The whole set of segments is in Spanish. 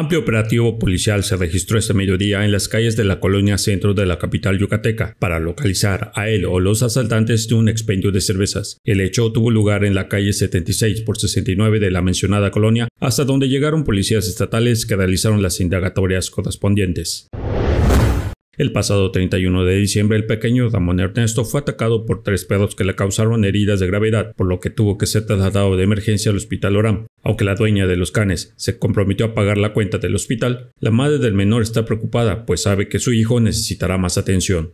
Amplio operativo policial se registró este mediodía en las calles de la colonia centro de la capital yucateca para localizar a él o los asaltantes de un expendio de cervezas. El hecho tuvo lugar en la calle 76 por 69 de la mencionada colonia, hasta donde llegaron policías estatales que realizaron las indagatorias correspondientes. El pasado 31 de diciembre, el pequeño Ramón Ernesto fue atacado por tres perros que le causaron heridas de gravedad, por lo que tuvo que ser trasladado de emergencia al hospital Oram. Aunque la dueña de los canes se comprometió a pagar la cuenta del hospital, la madre del menor está preocupada, pues sabe que su hijo necesitará más atención.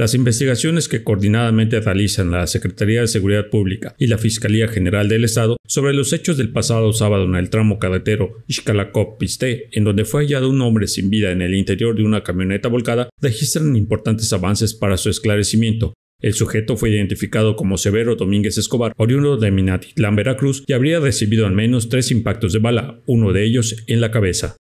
Las investigaciones que coordinadamente realizan la Secretaría de Seguridad Pública y la Fiscalía General del Estado sobre los hechos del pasado sábado en el tramo carretero ixcalacop Piste, en donde fue hallado un hombre sin vida en el interior de una camioneta volcada, registran importantes avances para su esclarecimiento, el sujeto fue identificado como Severo Domínguez Escobar, oriundo de Minatitlán, Veracruz, y habría recibido al menos tres impactos de bala, uno de ellos en la cabeza.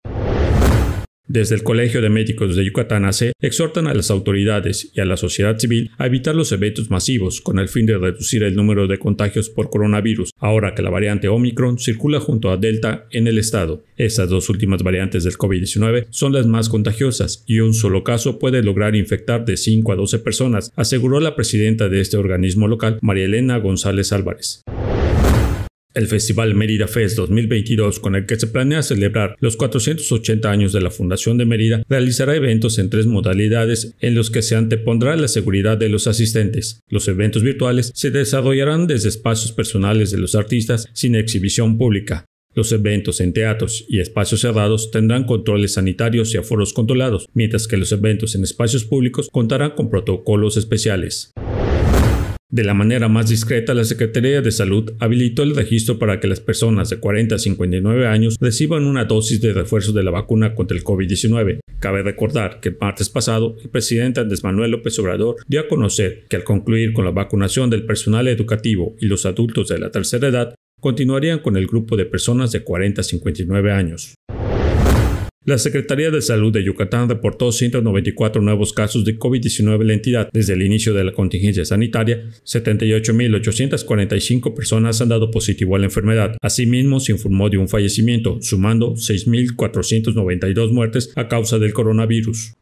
Desde el Colegio de Médicos de Yucatán AC exhortan a las autoridades y a la sociedad civil a evitar los eventos masivos con el fin de reducir el número de contagios por coronavirus, ahora que la variante Omicron circula junto a Delta en el estado. Estas dos últimas variantes del COVID-19 son las más contagiosas y un solo caso puede lograr infectar de 5 a 12 personas, aseguró la presidenta de este organismo local, María Elena González Álvarez. El Festival Mérida Fest 2022, con el que se planea celebrar los 480 años de la Fundación de Mérida, realizará eventos en tres modalidades en los que se antepondrá la seguridad de los asistentes. Los eventos virtuales se desarrollarán desde espacios personales de los artistas sin exhibición pública. Los eventos en teatros y espacios cerrados tendrán controles sanitarios y aforos controlados, mientras que los eventos en espacios públicos contarán con protocolos especiales. De la manera más discreta, la Secretaría de Salud habilitó el registro para que las personas de 40 a 59 años reciban una dosis de refuerzo de la vacuna contra el COVID-19. Cabe recordar que el martes pasado, el presidente Andrés Manuel López Obrador dio a conocer que al concluir con la vacunación del personal educativo y los adultos de la tercera edad, continuarían con el grupo de personas de 40 a 59 años. La Secretaría de Salud de Yucatán reportó 194 nuevos casos de COVID-19 en la entidad. Desde el inicio de la contingencia sanitaria, 78.845 personas han dado positivo a la enfermedad. Asimismo, se informó de un fallecimiento, sumando 6.492 muertes a causa del coronavirus.